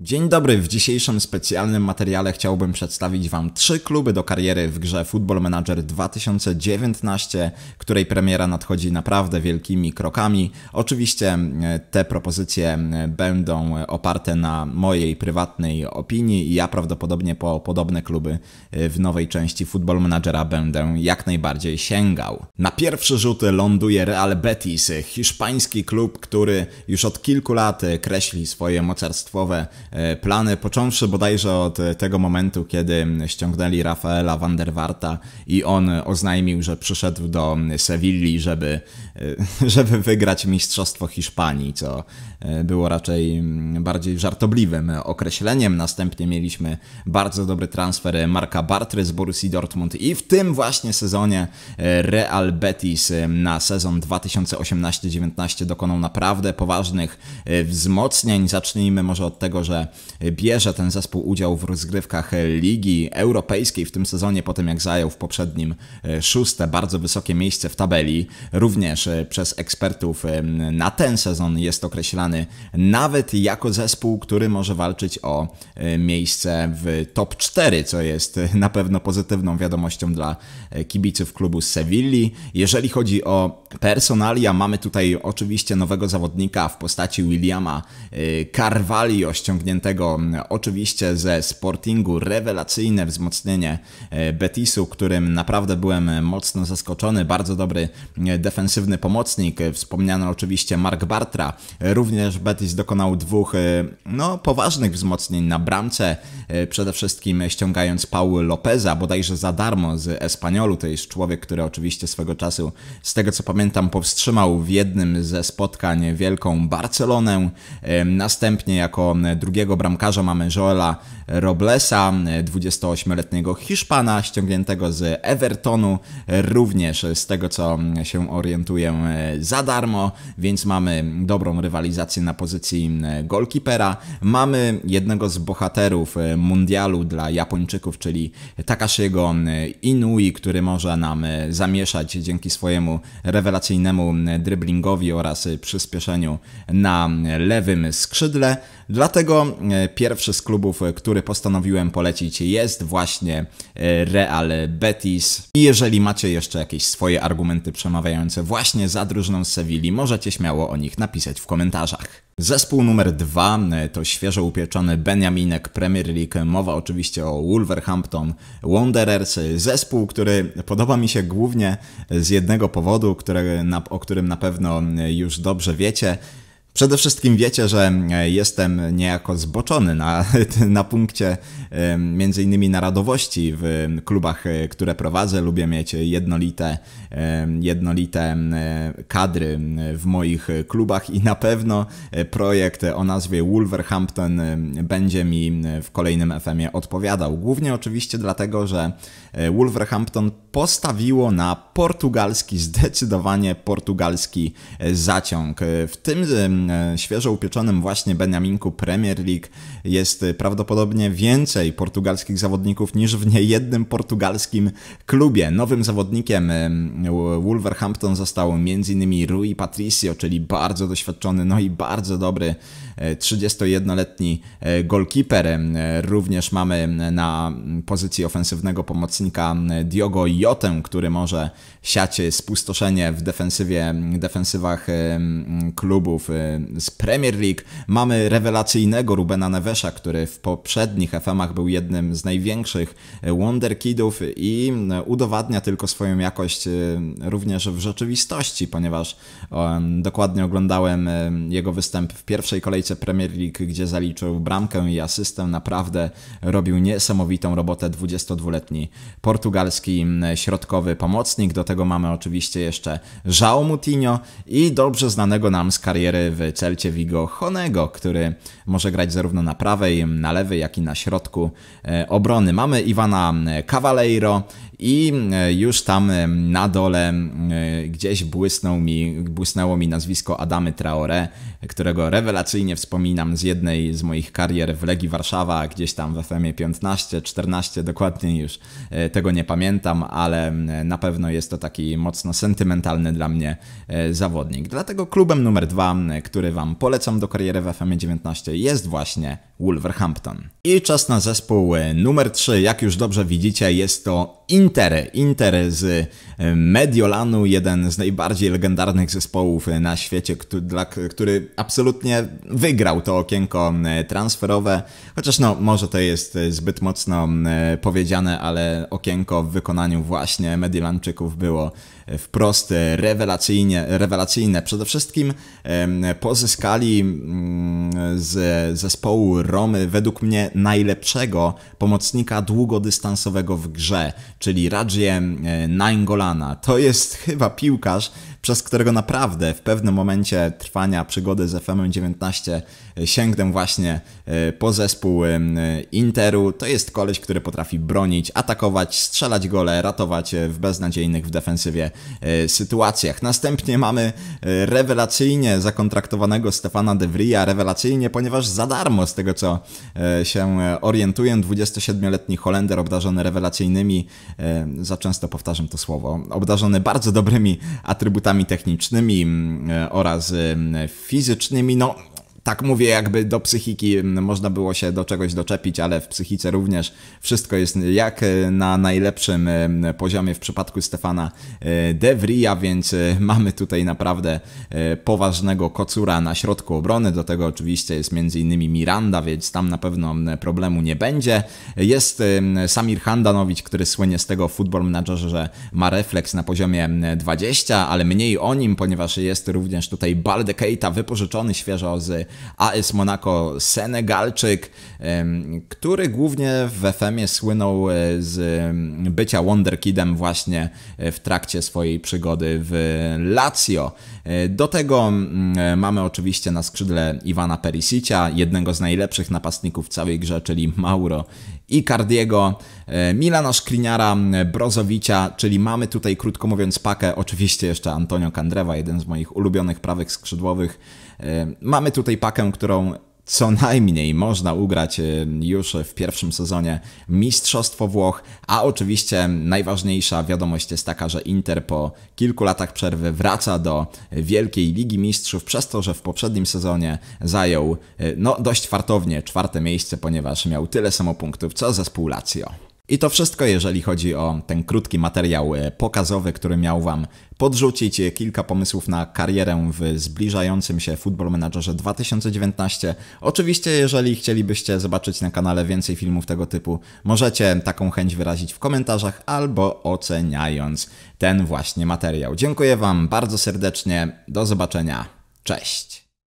Dzień dobry, w dzisiejszym specjalnym materiale chciałbym przedstawić Wam trzy kluby do kariery w grze Football Manager 2019, której premiera nadchodzi naprawdę wielkimi krokami. Oczywiście e, te propozycje e, będą e, oparte na mojej prywatnej opinii i ja prawdopodobnie po podobne kluby w nowej części Football Managera będę jak najbardziej sięgał. Na pierwszy rzut ląduje Real Betis, hiszpański klub, który już od kilku lat kreśli swoje mocarstwowe E, plany, począwszy bodajże od tego momentu, kiedy ściągnęli Rafaela van der Warta i on oznajmił, że przyszedł do Sewilli, żeby, e, żeby wygrać Mistrzostwo Hiszpanii, co e, było raczej mm, bardziej żartobliwym określeniem. Następnie mieliśmy bardzo dobry transfer Marka Bartry z Borussii Dortmund i w tym właśnie sezonie Real Betis na sezon 2018-19 dokonał naprawdę poważnych wzmocnień. Zacznijmy może od tego, że bierze ten zespół udział w rozgrywkach Ligi Europejskiej w tym sezonie, po tym jak zajął w poprzednim e, szóste, bardzo wysokie miejsce w tabeli. Również e, przez ekspertów e, na ten sezon jest określany nawet jako zespół, który może walczyć o miejsce w top 4, co jest na pewno pozytywną wiadomością dla kibiców klubu z Sewilli. Jeżeli chodzi o Personalia mamy tutaj oczywiście nowego zawodnika w postaci Williama y, Carvalho, ściągniętego mm, oczywiście ze Sportingu. Rewelacyjne wzmocnienie y, Betisu, którym naprawdę byłem mocno zaskoczony. Bardzo dobry y, defensywny pomocnik. Wspomniano oczywiście Mark Bartra. Również Betis dokonał dwóch no, poważnych wzmocnień na bramce. Przede wszystkim ściągając Paulo Lopeza bodajże za darmo z Espaniolu. To jest człowiek, który oczywiście swego czasu, z tego co pamiętam, pamiętam, powstrzymał w jednym ze spotkań wielką Barcelonę. Następnie jako drugiego bramkarza mamy Joela Roblesa, 28-letniego Hiszpana, ściągniętego z Evertonu, również z tego co się orientuję za darmo, więc mamy dobrą rywalizację na pozycji golkipera. Mamy jednego z bohaterów mundialu dla Japończyków, czyli Takashiego Inui, który może nam zamieszać dzięki swojemu rewelacyjnemu rewelacyjnemu dribblingowi oraz przyspieszeniu na lewym skrzydle. Dlatego e, pierwszy z klubów, e, który postanowiłem polecić jest właśnie e, Real Betis. I jeżeli macie jeszcze jakieś swoje argumenty przemawiające właśnie za drużyną z Sewilli, możecie śmiało o nich napisać w komentarzach. Zespół numer dwa e, to świeżo upieczony Benjaminek Premier League. Mowa oczywiście o Wolverhampton Wanderers. Zespół, który podoba mi się głównie z jednego powodu, o którym na pewno już dobrze wiecie. Przede wszystkim wiecie, że mm, jestem niejako zboczony na, na punkcie między innymi narodowości w mm, klubach, e, które prowadzę. Lubię mieć jednolite, jednolite mm, kadry w moich klubach i na pewno e, projekt o nazwie Wolverhampton będzie mi w kolejnym FM-ie odpowiadał. Głównie oczywiście dlatego, że e, Wolverhampton postawiło na portugalski, zdecydowanie portugalski zaciąg. W tym E, świeżo upieczonym właśnie Beniaminku Premier League jest e, prawdopodobnie więcej portugalskich zawodników niż w niejednym portugalskim klubie. Nowym zawodnikiem e, Wolverhampton został m.in. Rui Patricio, czyli bardzo doświadczony, no i bardzo dobry 31-letni goalkeeper. Również mamy na pozycji ofensywnego pomocnika Diogo Jotę, który może siać spustoszenie w defensywie, defensywach klubów z Premier League. Mamy rewelacyjnego Rubena Nevesa, który w poprzednich FM-ach był jednym z największych e, wonderkidów i e, udowadnia tylko swoją jakość e, również w rzeczywistości, ponieważ dokładnie oglądałem jego występ w pierwszej kolejce Premier League, gdzie zaliczył bramkę i asystę. Naprawdę robił niesamowitą robotę 22-letni portugalski środkowy pomocnik. Do tego mamy oczywiście jeszcze João Mutinho i dobrze znanego nam z kariery w Celcie Vigo Honego, który może grać zarówno na prawej, na lewej, jak i na środku e, obrony. Mamy Iwana e, Cavaleiro i e, już tam na dole gdzieś błysnął mi, błysnęło mi nazwisko Adamy Traore, którego rewelacyjnie wspominam z jednej z moich karier w Legii Warszawa, gdzieś tam w FM-ie 15, 14, dokładnie już tego nie pamiętam, ale na pewno jest to taki mocno sentymentalny dla mnie zawodnik. Dlatego klubem numer dwa, który Wam polecam do kariery w FM19 jest właśnie Wolverhampton. I czas na zespół e, numer 3. Jak już dobrze widzicie, jest to Inter. Inter z e, Mediolanu, jeden z najbardziej legendarnych zespołów na świecie, który, absolutnie wygrał to okienko e, transferowe. Chociaż no, może to jest e, zbyt mocno powiedziane, ale okienko w wykonaniu właśnie Mediolanczyków było wprost rewelacyjnie, rewelacyjne. Przede wszystkim pozyskali z zespołu Romy według mnie najlepszego pomocnika długodystansowego w grze, czyli Radzie Nangolana. To jest chyba piłkarz, przez którego naprawdę w pewnym momencie trwania przygody z FM 19 e, sięgnę właśnie e, po zespół e, Interu. To jest koleś, który potrafi bronić, atakować, strzelać gole, ratować w beznadziejnych w defensywie sytuacjach. Następnie mamy rewelacyjnie zakontraktowanego Stefana De Vria, rewelacyjnie, ponieważ za darmo z tego co się orientuję, 27-letni Holender obdarzony rewelacyjnymi, za często powtarzam to słowo, obdarzony bardzo dobrymi atrybutami aspektami technicznymi mm, e, oraz mm, fizycznymi. No, tak mówię, jakby do psychiki mm, można było się do czegoś doczepić, ale w psychice również wszystko jest jak y, na najlepszym y, poziomie w przypadku Stefana y, Devria, więc mamy tutaj naprawdę poważnego kocura na środku obrony. Do tego oczywiście jest m.in. Miranda, więc tam na pewno mm, problemu nie będzie. Jest mm, Samir Handanowicz, który słynie z tego futbol Managerze, że ma refleks na poziomie 20, ale mniej o nim, ponieważ jest również tutaj Balde Keita wypożyczony świeżo z AS Monaco Senegalczyk, który głównie w FM-ie słynął e, z bycia wonderkidem właśnie e, w trakcie swojej przygody w Lazio. E, do tego mamy oczywiście na skrzydle Iwana Perisicia, jednego z najlepszych napastników w całej grze, czyli Mauro Icardiego, Milana Szkliniara, Brozowicia, czyli mamy tutaj krótko mówiąc pakę, oczywiście jeszcze Antonio Candreva, jeden z moich ulubionych prawych skrzydłowych, Mamy tutaj pakę, którą co najmniej można ugrać już w pierwszym sezonie Mistrzostwo Włoch, a oczywiście najważniejsza wiadomość jest taka, że Inter po kilku latach przerwy wraca do Wielkiej Ligi Mistrzów, przez to, że w poprzednim sezonie zajął e, no, dość fartownie czwarte miejsce, ponieważ miał tyle samo punktów co zespół Lazio. I to wszystko, jeżeli chodzi o ten krótki materiał e, pokazowy, który miał Wam podrzucić e, kilka pomysłów na karierę w zbliżającym się Football Managerze 2019. Oczywiście, jeżeli chcielibyście zobaczyć na kanale więcej filmów tego typu, możecie taką chęć wyrazić w komentarzach albo oceniając ten właśnie materiał. Dziękuję Wam bardzo serdecznie, do zobaczenia, cześć!